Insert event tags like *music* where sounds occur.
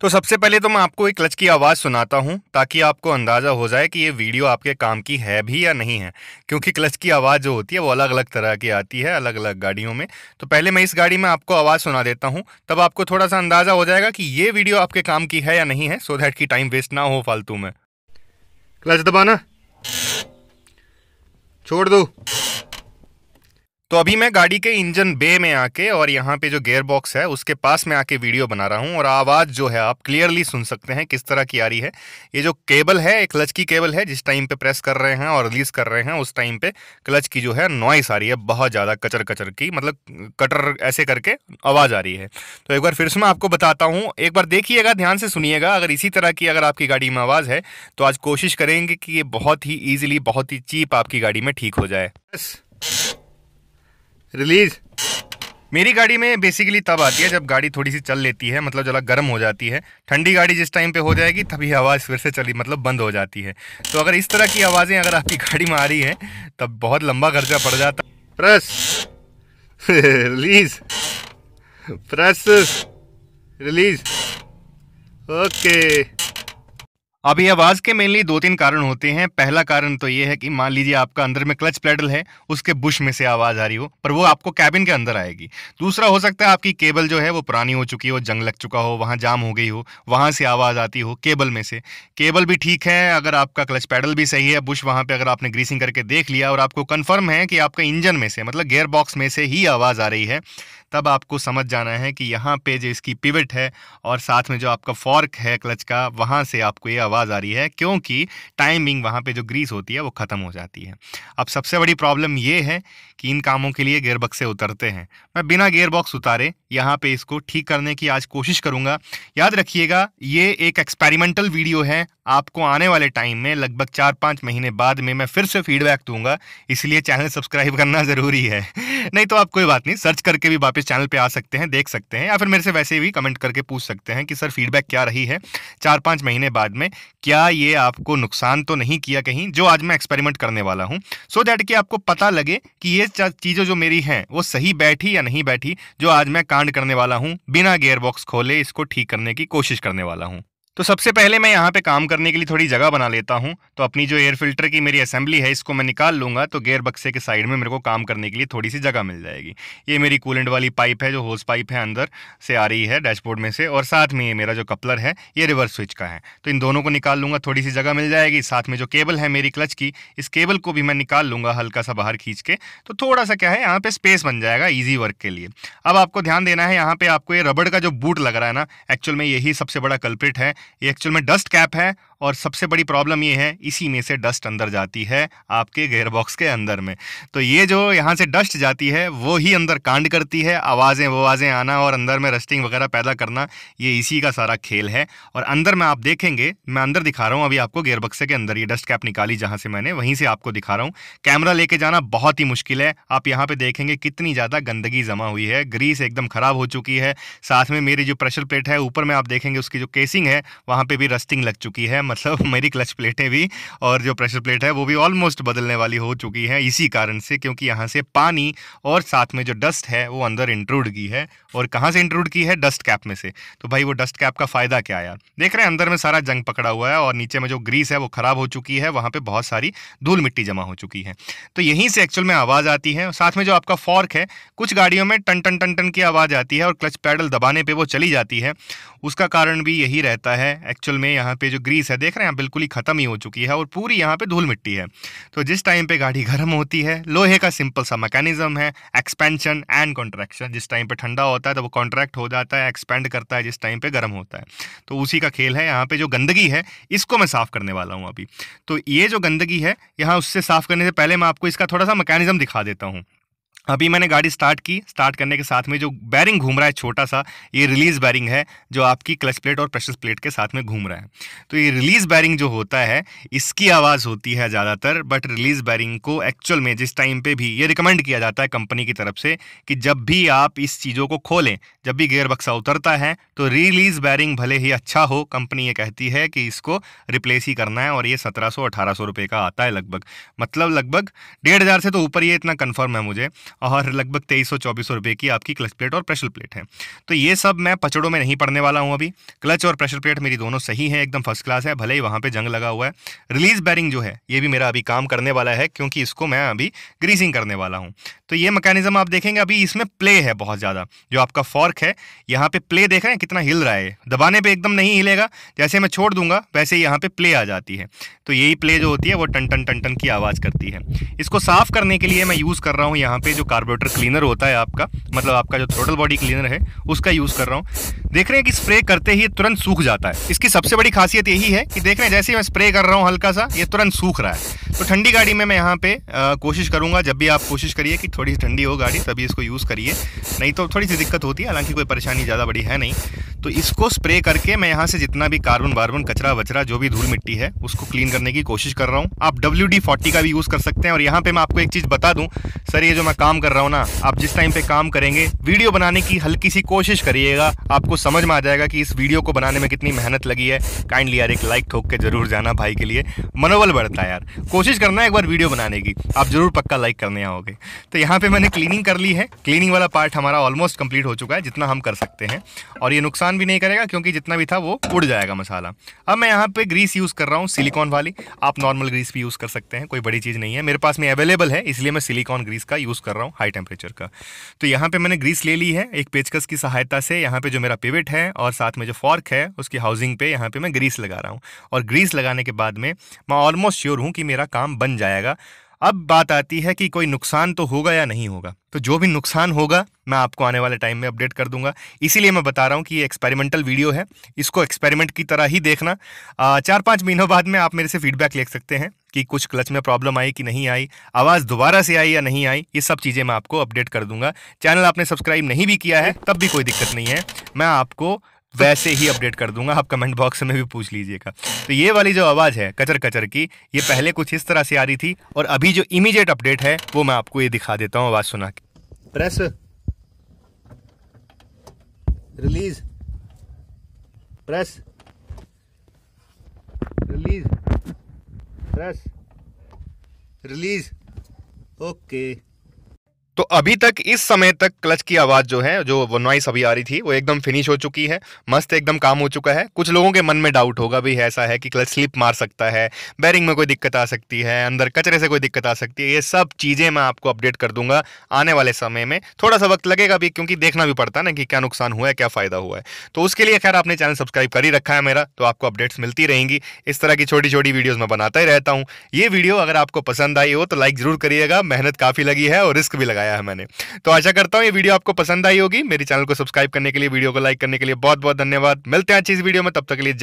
तो सबसे पहले तो मैं आपको एक क्लच की आवाज़ सुनाता हूं ताकि आपको अंदाज़ा हो जाए कि ये वीडियो आपके काम की है भी या नहीं है क्योंकि क्लच की आवाज़ जो होती है वो अलग अलग तरह की आती है अलग अलग गाड़ियों में तो पहले मैं इस गाड़ी में आपको आवाज़ सुना देता हूं तब आपको थोड़ा सा अंदाज़ा हो जाएगा कि ये वीडियो आपके काम की है या नहीं है सो दैट की टाइम वेस्ट ना हो फालतू में क्लच दबाना छोड़ दो तो अभी मैं गाड़ी के इंजन बे में आके और यहाँ पे जो गेयर बॉक्स है उसके पास में आके वीडियो बना रहा हूँ और आवाज़ जो है आप क्लियरली सुन सकते हैं किस तरह की आ रही है ये जो केबल है एक क्लच की केबल है जिस टाइम पे प्रेस कर रहे हैं और रिलीज़ कर रहे हैं उस टाइम पे क्लच की जो है नॉइस आ रही है बहुत ज़्यादा कचर कचर की मतलब कटर ऐसे करके आवाज़ आ रही है तो एक बार फिर से मैं आपको बताता हूँ एक बार देखिएगा ध्यान से सुनिएगा अगर इसी तरह की अगर आपकी गाड़ी में आवाज़ है तो आज कोशिश करेंगे कि ये बहुत ही ईजिली बहुत ही चीप आपकी गाड़ी में ठीक हो जाए रिलीज मेरी गाड़ी में बेसिकली तब आती है जब गाड़ी थोड़ी सी चल लेती है मतलब जरा गर्म हो जाती है ठंडी गाड़ी जिस टाइम पे हो जाएगी तभी आवाज़ फिर से चली मतलब बंद हो जाती है तो अगर इस तरह की आवाज़ें अगर आपकी गाड़ी में आ रही हैं तब बहुत लंबा खर्चा पड़ जाता press release press release okay अब ये आवाज़ के मेनली दो तीन कारण होते हैं पहला कारण तो ये है कि मान लीजिए आपका अंदर में क्लच पैडल है उसके बुश में से आवाज़ आ रही हो पर वो आपको कैबिन के अंदर आएगी दूसरा हो सकता है आपकी केबल जो है वो पुरानी हो चुकी हो जंग लग चुका हो वहाँ जाम हो गई हो वहाँ से आवाज़ आती हो केबल में से केबल भी ठीक है अगर आपका क्लच पैडल भी सही है बुश वहाँ पर अगर आपने ग्रीसिंग करके देख लिया और आपको कन्फर्म है कि आपका इंजन में से मतलब गेयर बॉक्स में से ही आवाज़ आ रही है तब आपको समझ जाना है कि यहाँ पे जो इसकी पिवट है और साथ में जो आपका फॉर्क है क्लच का वहाँ से आपको ये आवाज़ आ रही है क्योंकि टाइमिंग वहां पे जो ग्रीस होती है वो ख़त्म हो जाती है अब सबसे बड़ी प्रॉब्लम ये है कि इन कामों के लिए गेयरबॉक्स उतरते हैं मैं बिना गेयरबॉक्स उतारे यहाँ पे इसको ठीक करने की आज कोशिश करूंगा याद रखिएगा ये एक एक्सपेरिमेंटल वीडियो है आपको आने वाले टाइम में लगभग चार पाँच महीने बाद में मैं फिर से फीडबैक दूंगा इसलिए चैनल सब्सक्राइब करना ज़रूरी है नहीं तो आप कोई बात नहीं सर्च करके भी वापस चैनल पे आ सकते हैं देख सकते हैं या फिर मेरे से वैसे भी कमेंट करके पूछ सकते हैं कि सर फीडबैक क्या रही है चार पाँच महीने बाद में क्या ये आपको नुकसान तो नहीं किया कहीं जो आज मैं एक्सपेरिमेंट करने वाला हूँ सो दैट कि आपको पता लगे कि ये चीज़ें जो मेरी हैं वो सही बैठी या नहीं बैठी जो आज मैं कांड करने वाला हूँ बिना गेयरबॉक्स खोले इसको ठीक करने की कोशिश करने वाला हूँ तो सबसे पहले मैं यहाँ पे काम करने के लिए थोड़ी जगह बना लेता हूँ तो अपनी जो एयर फिल्टर की मेरी असेंबली है इसको मैं निकाल लूँगा तो गेयर बक्से के साइड में मेरे को काम करने के लिए थोड़ी सी जगह मिल जाएगी ये मेरी कूलेंट वाली पाइप है जो होस पाइप है अंदर से आ रही है डैशबोर्ड में से और साथ में ये मेरा जो कपलर है ये रिवर्स स्विच का है तो इन दोनों को निकाल लूँगा थोड़ी सी जगह मिल जाएगी साथ में जो केबल है मेरी क्लच की इस केबल को भी मैं निकाल लूँगा हल्का सा बाहर खींच के तो थोड़ा सा क्या है यहाँ पर स्पेस बन जाएगा ईजी वर्क के लिए अब आपको ध्यान देना है यहाँ पर आपको ये रबड़ का जो बूट लग रहा है ना एक्चुअल में यही सबसे बड़ा कल्प्रिट है ये एक्चुअल में डस्ट कैप है और सबसे बड़ी प्रॉब्लम ये है इसी में से डस्ट अंदर जाती है आपके गेयरबॉक्स के अंदर में तो ये जो यहाँ से डस्ट जाती है वो ही अंदर कांड करती है आवाज़ें वो आवाज़ें आना और अंदर में रस्टिंग वगैरह पैदा करना ये इसी का सारा खेल है और अंदर में आप देखेंगे मैं अंदर दिखा रहा हूँ अभी आपको गेयरबक्से के अंदर ये डस्ट कैप निकाली जहाँ से मैंने वहीं से आपको दिखा रहा हूँ कैमरा लेके जाना बहुत ही मुश्किल है आप यहाँ पर देखेंगे कितनी ज़्यादा गंदगी जमा हुई है ग्रीस एकदम ख़राब हो चुकी है साथ में मेरी जो प्रेशर प्लेट है ऊपर में आप देखेंगे उसकी जो केसिंग है वहाँ पर भी रस्टिंग लग चुकी है मतलब *laughs* मेरी क्लच प्लेटें भी और जो प्रेशर प्लेट है वो भी ऑलमोस्ट बदलने वाली हो चुकी है इसी कारण से क्योंकि यहाँ से पानी और साथ में जो डस्ट है वो अंदर इंट्रूड की है और कहाँ से इंट्रूड की है डस्ट कैप में से तो भाई वो डस्ट कैप का फ़ायदा क्या यार देख रहे हैं अंदर में सारा जंग पकड़ा हुआ है और नीचे में जो ग्रीस है वो ख़राब हो चुकी है वहाँ पर बहुत सारी धूल मिट्टी जमा हो चुकी है तो यहीं से एक्चुअल में आवाज़ आती है साथ में जो आपका फॉर्क है कुछ गाड़ियों में टन टन टन टन की आवाज़ आती है और क्लच पैडल दबाने पर वो चली जाती है उसका कारण भी यही रहता है एक्चुअल में यहाँ पे जो ग्रीस है देख रहे हैं बिल्कुल ही ख़त्म ही हो चुकी है और पूरी यहाँ पे धूल मिट्टी है तो जिस टाइम पे गाड़ी गर्म होती है लोहे का सिंपल सा मैकेनिज्म है एक्सपेंशन एंड कॉन्ट्रैक्शन जिस टाइम पे ठंडा होता है तो वो कॉन्ट्रैक्ट हो जाता है एक्सपेंड करता है जिस टाइम पे गर्म होता है तो उसी का खेल है यहाँ पे जो गंदगी है इसको मैं साफ़ करने वाला हूँ अभी तो ये जो गंदगी है यहाँ उससे साफ़ करने से पहले मैं आपको इसका थोड़ा सा मैकेनिज्म दिखा देता हूँ अभी मैंने गाड़ी स्टार्ट की स्टार्ट करने के साथ में जो बैरिंग घूम रहा है छोटा सा ये रिलीज बैरिंग है जो आपकी क्लच प्लेट और प्रेशर प्लेट के साथ में घूम रहा है तो ये रिलीज बैरिंग जो होता है इसकी आवाज़ होती है ज़्यादातर बट रिलीज बैरिंग को एक्चुअल में जिस टाइम पे भी ये रिकमेंड किया जाता है कंपनी की तरफ से कि जब भी आप इस चीज़ों को खोलें जब भी गेयर बक्सा उतरता है तो रिलीज बैरिंग भले ही अच्छा हो कंपनी ये कहती है कि इसको रिप्लेस ही करना है और ये सत्रह सौ का आता है लगभग मतलब लगभग डेढ़ से तो ऊपर ये इतना कन्फर्म है मुझे और लगभग तेईस सौ चौबीस सौ रुपये की आपकी क्लच प्लेट और प्रेशर प्लेट है तो ये सब मैं पचड़ों में नहीं पढ़ने वाला हूँ अभी क्लच और प्रेशर प्लेट मेरी दोनों सही है एकदम फर्स्ट क्लास है भले ही वहाँ पर जंग लगा हुआ है रिलीज बैरिंग जो है ये भी मेरा अभी काम करने वाला है क्योंकि इसको मैं अभी ग्रीसिंग करने वाला हूँ तो ये मैकेनिज्म आप देखेंगे अभी इसमें प्ले है बहुत ज़्यादा जो आपका फॉर्क है यहाँ पर प्ले देख रहे हैं कितना हिल रहा है दबाने पर एकदम नहीं हिलेगा जैसे मैं छोड़ दूंगा वैसे यहाँ पर प्ले आ जाती है तो यही प्ले जो होती है वो टन टन टन टन की आवाज़ करती है इसको साफ करने के लिए मैं यूज़ कर रहा हूँ यहाँ पे के जो कार्बोरेटर क्लीनर होता है आपका मतलब आपका जो टोटल बॉडी क्लीनर है उसका यूज़ कर रहा हूँ देख रहे हैं कि स्प्रे करते ही तुरंत सूख जाता है इसकी सबसे बड़ी खासियत यही है कि देख रहे हैं जैसे ही मैं स्प्रे कर रहा हूँ हल्का सा ये तुरंत सूख रहा है तो ठंडी गाड़ी में मैं यहाँ पे आ, कोशिश करूँगा जब भी आप कोशिश करिए कि थोड़ी सी ठंडी हो गाड़ी तभी इसको यूज़ करिए नहीं तो थोड़ी सी दिक्कत होती है हालांकि कोई परेशानी ज़्यादा बड़ी है नहीं तो इसको स्प्रे करके मैं यहाँ से जितना भी कार्बन वार्बन कचरा वचरा जो भी धूल मिट्टी है उसको क्लीन करने की कोशिश कर रहा हूँ आप डब्ल्यू डी फोर्टी का भी यूज़ कर सकते हैं और यहाँ पे मैं आपको एक चीज़ बता दूँ सर ये जो मैं काम कर रहा हूँ ना आप जिस टाइम पे काम करेंगे वीडियो बनाने की हल्की सी कोशिश करिएगा आपको समझ में आ जाएगा कि इस वीडियो को बनाने में कितनी मेहनत लगी है काइंडली यार एक लाइक ठोक के जरूर जाना भाई के लिए मनोबल बढ़ता है यार कोशिश करना एक बार वीडियो बनाने की आप जरूर पक्का लाइक करने आओगे तो यहाँ पे मैंने क्लीनिंग कर ली है क्लीनिंग वाला पार्ट हमारा ऑलमोस्ट कंप्लीट हो चुका है जितना हम कर सकते हैं और ये नुकसान भी नहीं करेगा क्योंकि जितना भी था वो उड़ जाएगा मसाला अब मैं यहाँ पे ग्रीस यूज़ कर रहा हूँ सिलिकॉन वाली आप नॉर्मल ग्रीस भी यूज़ कर सकते हैं कोई बड़ी चीज़ नहीं है मेरे पास में अवेलेबल है इसलिए मैं सिलिकॉन ग्रीस का यूज़ कर कर रहा हूँ हाई टेम्परेचर का तो यहाँ पे मैंने ग्रीस ले ली है एक पेचकस की सहायता से यहाँ पे जो मेरा पिविट है और साथ में जो फॉर्क है उसकी हाउसिंग पे यहाँ पे मैं ग्रीस लगा रहा हूँ और ग्रीस लगाने के बाद में मैं ऑलमोस्ट श्योर हूँ कि मेरा काम बन जाएगा अब बात आती है कि कोई नुकसान तो होगा या नहीं होगा तो जो भी नुकसान होगा मैं आपको आने वाले टाइम में अपडेट कर दूंगा इसीलिए मैं बता रहा हूँ कि ये एक्सपेरिमेंटल वीडियो है इसको एक्सपेरिमेंट की तरह ही देखना चार पाँच महीनों बाद में आप मेरे से फीडबैक ले सकते हैं कि कुछ क्लच में प्रॉब्लम आई कि नहीं आई आवाज़ दोबारा से आई या नहीं आई ये सब चीज़ें मैं आपको अपडेट कर दूंगा चैनल आपने सब्सक्राइब नहीं भी किया है तब भी कोई दिक्कत नहीं है मैं आपको वैसे ही अपडेट कर दूंगा आप कमेंट बॉक्स में भी पूछ लीजिएगा तो ये वाली जो आवाज़ है कचर कचर की ये पहले कुछ इस तरह से आ रही थी और अभी जो इमीडिएट अपडेट है वो मैं आपको ये दिखा देता हूँ आवाज़ सुना के press release press release press release okay तो अभी तक इस समय तक क्लच की आवाज़ जो है जो वनवाइस नॉइस अभी आ रही थी वो एकदम फिनिश हो चुकी है मस्त एकदम काम हो चुका है कुछ लोगों के मन में डाउट होगा भी ऐसा है कि क्लच स्लिप मार सकता है बैरिंग में कोई दिक्कत आ सकती है अंदर कचरे से कोई दिक्कत आ सकती है ये सब चीज़ें मैं आपको अपडेट कर दूंगा आने वाले समय में थोड़ा सा वक्त लगेगा भी क्योंकि देखना भी पड़ता है ना कि क्या नुकसान हुआ है क्या फ़ायदा हुआ है तो उसके लिए खैर आपने चैनल सब्सक्राइब कर ही रखा है मेरा तो आपको अपडेट्स मिलती रहेंगी इस तरह की छोटी छोटी वीडियोज़ मैं बनाता ही रहता हूँ ये वीडियो अगर आपको पसंद आई हो तो लाइक ज़रूर करिएगा मेहनत काफ़ी लगी है और रिस्क भी लगा लगाया है मैंने तो आशा करता हूँ ये वीडियो आपको पसंद आई होगी मेरे चैनल को सब्सक्राइब करने के लिए वीडियो को लाइक करने के लिए बहुत बहुत धन्यवाद मिलते हैं अच्छी इस वीडियो में तब तक के लिए